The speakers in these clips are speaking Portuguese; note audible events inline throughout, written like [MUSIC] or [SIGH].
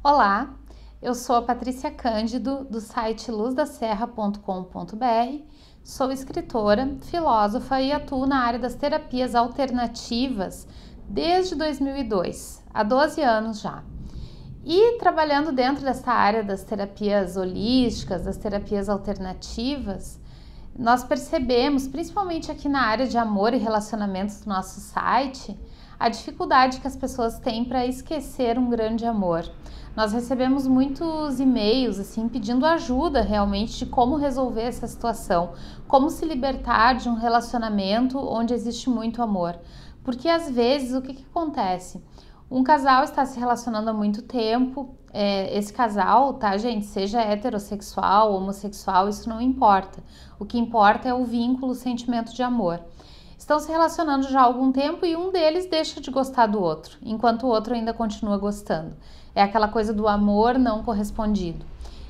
Olá, eu sou a Patrícia Cândido, do site luzdaserra.com.br. Sou escritora, filósofa e atuo na área das terapias alternativas desde 2002, há 12 anos já. E trabalhando dentro dessa área das terapias holísticas, das terapias alternativas, nós percebemos, principalmente aqui na área de amor e relacionamentos do nosso site, a dificuldade que as pessoas têm para esquecer um grande amor. Nós recebemos muitos e-mails assim pedindo ajuda realmente de como resolver essa situação, como se libertar de um relacionamento onde existe muito amor. Porque às vezes o que, que acontece? Um casal está se relacionando há muito tempo, é, esse casal, tá, gente? Seja heterossexual, homossexual, isso não importa. O que importa é o vínculo, o sentimento de amor estão se relacionando já há algum tempo e um deles deixa de gostar do outro, enquanto o outro ainda continua gostando. É aquela coisa do amor não correspondido.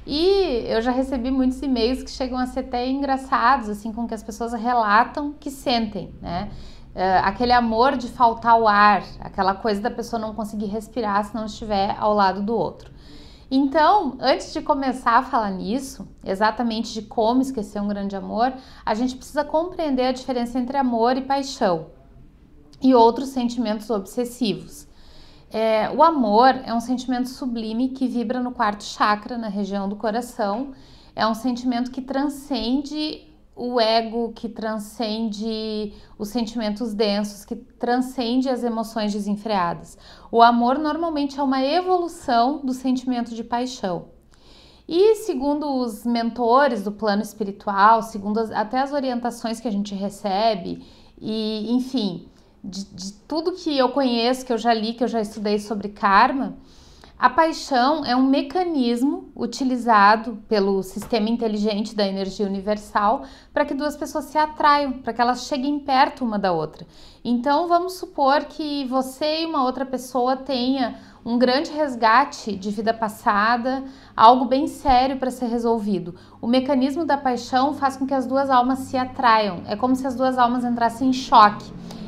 E eu já recebi muitos e-mails que chegam a ser até engraçados, assim, com que as pessoas relatam que sentem, né? Eh, aquele amor de faltar o ar, aquela coisa da pessoa não conseguir respirar se não estiver ao lado do outro. Então, antes de começar a falar nisso, exatamente de como esquecer um grande amor, a gente precisa compreender a diferença entre amor e paixão e outros sentimentos obsessivos. É, o amor é um sentimento sublime que vibra no quarto chakra, na região do coração. É um sentimento que transcende o ego que transcende os sentimentos densos, que transcende as emoções desenfreadas. O amor normalmente é uma evolução do sentimento de paixão. E segundo os mentores do plano espiritual, segundo as, até as orientações que a gente recebe, e enfim, de, de tudo que eu conheço, que eu já li, que eu já estudei sobre karma, a paixão é um mecanismo utilizado pelo sistema inteligente da energia universal para que duas pessoas se atraiam, para que elas cheguem perto uma da outra. Então, vamos supor que você e uma outra pessoa tenha um grande resgate de vida passada, algo bem sério para ser resolvido. O mecanismo da paixão faz com que as duas almas se atraiam. É como se as duas almas entrassem em choque.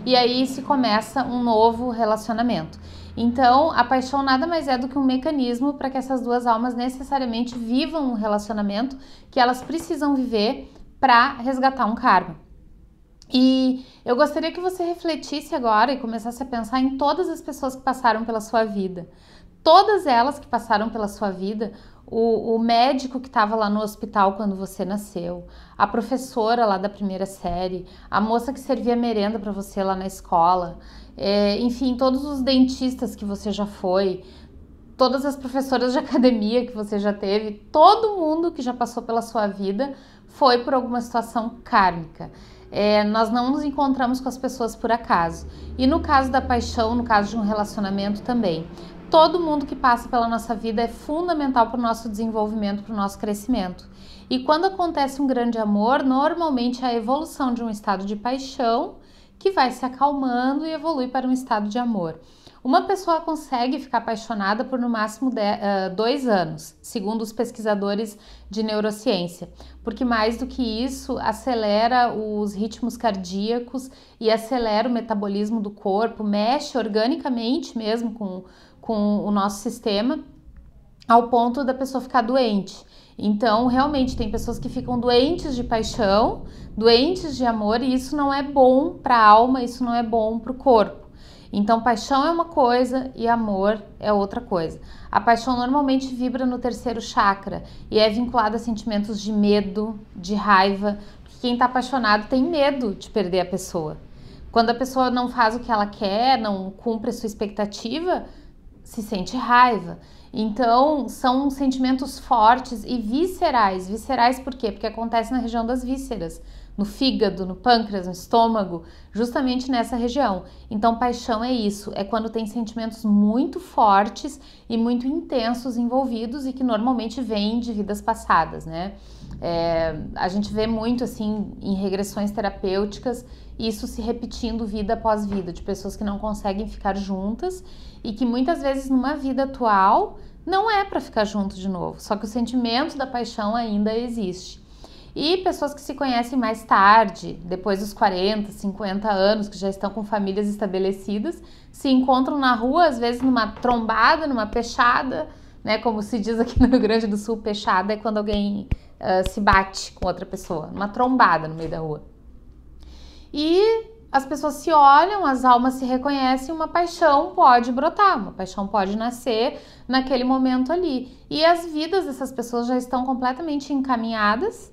E aí se começa um novo relacionamento. Então, a paixão nada mais é do que um mecanismo para que essas duas almas necessariamente vivam um relacionamento que elas precisam viver para resgatar um karma. E eu gostaria que você refletisse agora e começasse a pensar em todas as pessoas que passaram pela sua vida. Todas elas que passaram pela sua vida, o, o médico que estava lá no hospital quando você nasceu, a professora lá da primeira série, a moça que servia merenda para você lá na escola, é, enfim, todos os dentistas que você já foi, todas as professoras de [LAUGHS] academia que você já teve, todo mundo que já passou pela sua vida foi por alguma situação kármica. É, nós não nos encontramos com as pessoas por acaso. E no caso da paixão, no caso de um relacionamento também todo mundo que passa pela nossa vida é fundamental para o nosso desenvolvimento, para o nosso crescimento. E quando acontece um grande amor, normalmente é a evolução de um estado de paixão que vai se acalmando e evolui para um estado de amor. Uma pessoa consegue ficar apaixonada por no máximo de, uh, dois anos, segundo os pesquisadores de neurociência, porque mais do que isso acelera os ritmos cardíacos e acelera o metabolismo do corpo, mexe organicamente mesmo com, com o nosso sistema ao ponto da pessoa ficar doente. Então, realmente, tem pessoas que ficam doentes de paixão, doentes de amor, e isso não é bom para a alma, isso não é bom para o corpo. Então, paixão é uma coisa e amor é outra coisa. A paixão normalmente vibra no terceiro chakra e é vinculada a sentimentos de medo, de raiva, quem está apaixonado tem medo de perder a pessoa. Quando a pessoa não faz o que ela quer, não cumpre a sua expectativa, se sente raiva. Então, são sentimentos fortes e viscerais. Viscerais por quê? Porque acontece na região das vísceras no fígado, no pâncreas, no estômago, justamente nessa região. Então, paixão é isso, é quando tem sentimentos muito fortes e muito intensos envolvidos e que normalmente vêm de vidas passadas, né? É, a gente vê muito assim em regressões terapêuticas isso se repetindo vida após vida, de pessoas que não conseguem ficar juntas e que muitas vezes numa vida atual não é para ficar junto de novo, só que o sentimento da paixão ainda existe. E pessoas que se conhecem mais tarde, depois dos 40, 50 anos, que já estão com famílias estabelecidas, se encontram na rua, às vezes numa trombada, numa pechada, né? Como se diz aqui no Rio Grande do Sul, pechada é quando alguém uh, se bate com outra pessoa, numa trombada no meio da rua. E as pessoas se olham, as almas se reconhecem, uma paixão pode brotar, uma paixão pode nascer naquele momento ali. E as vidas dessas pessoas já estão completamente encaminhadas,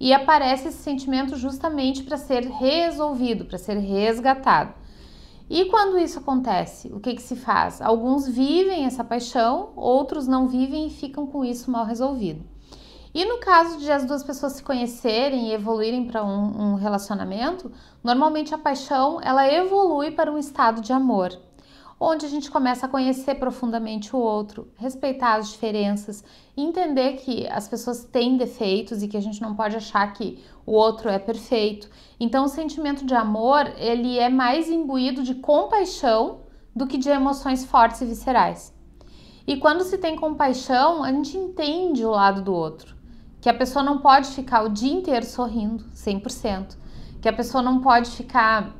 e aparece esse sentimento justamente para ser resolvido, para ser resgatado. E quando isso acontece, o que, que se faz? Alguns vivem essa paixão, outros não vivem e ficam com isso mal resolvido. E no caso de as duas pessoas se conhecerem e evoluírem para um, um relacionamento, normalmente a paixão ela evolui para um estado de amor onde a gente começa a conhecer profundamente o outro, respeitar as diferenças, entender que as pessoas têm defeitos e que a gente não pode achar que o outro é perfeito. Então, o sentimento de amor, ele é mais imbuído de compaixão do que de emoções fortes e viscerais. E quando se tem compaixão, a gente entende o lado do outro, que a pessoa não pode ficar o dia inteiro sorrindo, 100%, que a pessoa não pode ficar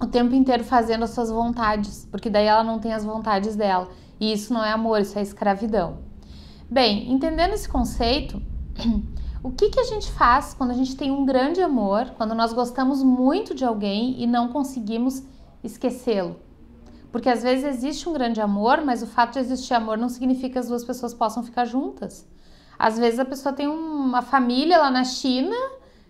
o tempo inteiro fazendo as suas vontades, porque daí ela não tem as vontades dela. E isso não é amor, isso é escravidão. Bem, entendendo esse conceito, [CLEARS THROAT] o que, que a gente faz quando a gente tem um grande amor, quando nós gostamos muito de alguém e não conseguimos esquecê-lo? Porque às vezes existe um grande amor, mas o fato de existir amor não significa que as duas pessoas possam ficar juntas. Às vezes a pessoa tem uma família lá na China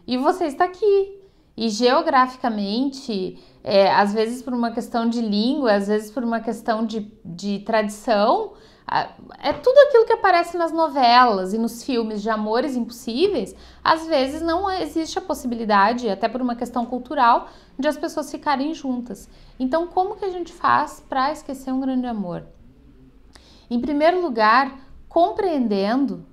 e você está aqui. E geograficamente, é, às vezes por uma questão de língua, às vezes por uma questão de, de tradição, é tudo aquilo que aparece nas novelas e nos filmes de amores impossíveis, às vezes não existe a possibilidade, até por uma questão cultural, de as pessoas ficarem juntas. Então, como que a gente faz para esquecer um grande amor? Em primeiro lugar, compreendendo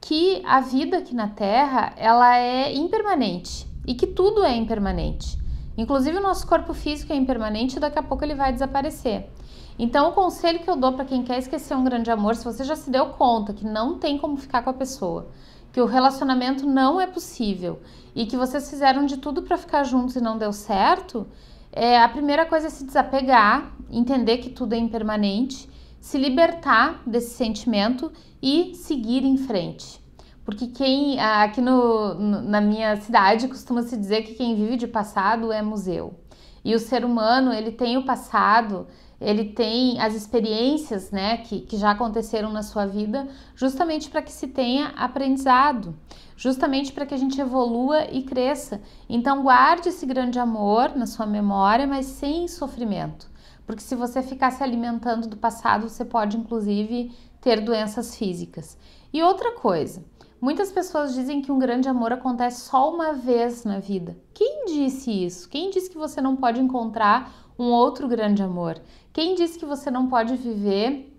que a vida aqui na Terra, ela é impermanente e que tudo é impermanente. Inclusive o nosso corpo físico é impermanente e daqui a pouco ele vai desaparecer. Então o conselho que eu dou para quem quer esquecer um grande amor, se você já se deu conta que não tem como ficar com a pessoa, que o relacionamento não é possível e que vocês fizeram de tudo para ficar juntos e não deu certo, é, a primeira coisa é se desapegar, entender que tudo é impermanente, se libertar desse sentimento e seguir em frente. Porque quem aqui no, na minha cidade costuma se dizer que quem vive de passado é museu. E o ser humano, ele tem o passado, ele tem as experiências né, que, que já aconteceram na sua vida, justamente para que se tenha aprendizado, justamente para que a gente evolua e cresça. Então, guarde esse grande amor na sua memória, mas sem sofrimento. Porque se você ficar se alimentando do passado, você pode inclusive ter doenças físicas. E outra coisa, Muitas pessoas dizem que um grande amor acontece só uma vez na vida. Quem disse isso? Quem disse que você não pode encontrar um outro grande amor? Quem disse que você não pode viver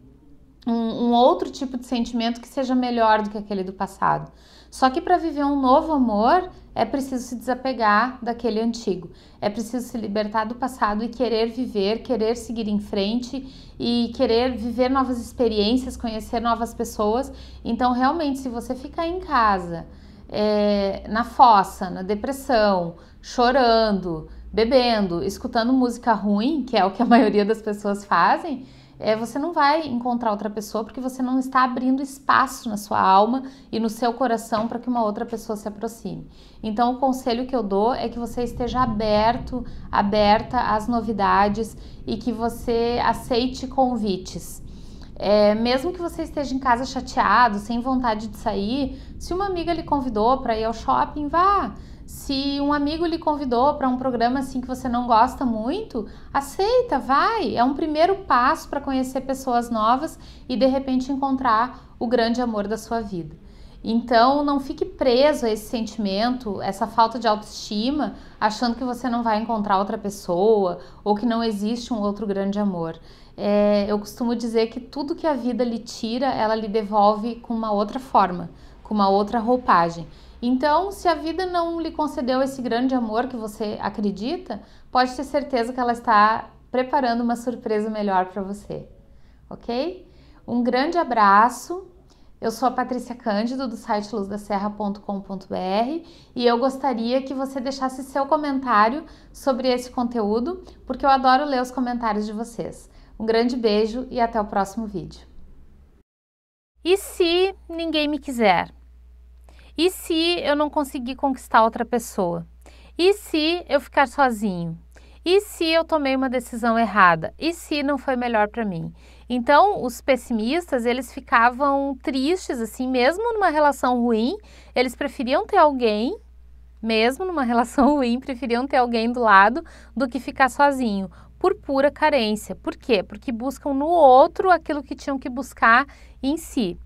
um, um outro tipo de sentimento que seja melhor do que aquele do passado. Só que para viver um novo amor é preciso se desapegar daquele antigo, é preciso se libertar do passado e querer viver, querer seguir em frente e querer viver novas experiências, conhecer novas pessoas. Então, realmente, se você ficar em casa, é, na fossa, na depressão, chorando, bebendo, escutando música ruim, que é o que a [LAUGHS] maioria das pessoas fazem é, você não vai encontrar outra pessoa porque você não está abrindo espaço na sua alma e no seu coração para que uma outra pessoa se aproxime. Então, o conselho que eu dou é que você esteja aberto, aberta às novidades e que você aceite convites. É, mesmo que você esteja em casa chateado, sem vontade de sair, se uma amiga lhe convidou para ir ao shopping, vá. Se um amigo lhe convidou para um programa assim que você não gosta muito, aceita, vai. É um primeiro passo para conhecer pessoas novas e de repente encontrar o grande amor da sua vida. Então, não fique preso a esse sentimento, essa falta de autoestima, achando que você não vai encontrar outra pessoa ou que não existe um outro grande amor. É, eu costumo dizer que tudo que a vida lhe tira, ela lhe devolve com uma outra forma com uma outra roupagem. Então, se a vida não lhe concedeu esse grande amor que você acredita, pode ter certeza que ela está preparando uma surpresa melhor para você, ok? Um grande abraço. Eu sou a Patrícia Cândido do site luzdaserra.com.br e eu gostaria que você deixasse seu comentário sobre esse conteúdo, porque eu adoro ler os comentários de vocês. Um grande beijo e até o próximo vídeo. E se ninguém me quiser? E se eu não conseguir conquistar outra pessoa? E se eu ficar sozinho? E se eu tomei uma decisão errada? E se não foi melhor para mim? Então, os pessimistas, eles ficavam tristes assim, mesmo numa relação ruim, eles preferiam ter alguém, mesmo numa [LAUGHS] relação ruim, preferiam ter alguém do lado do que ficar sozinho, por pura carência. Por quê? Porque buscam no outro aquilo que tinham que buscar em si.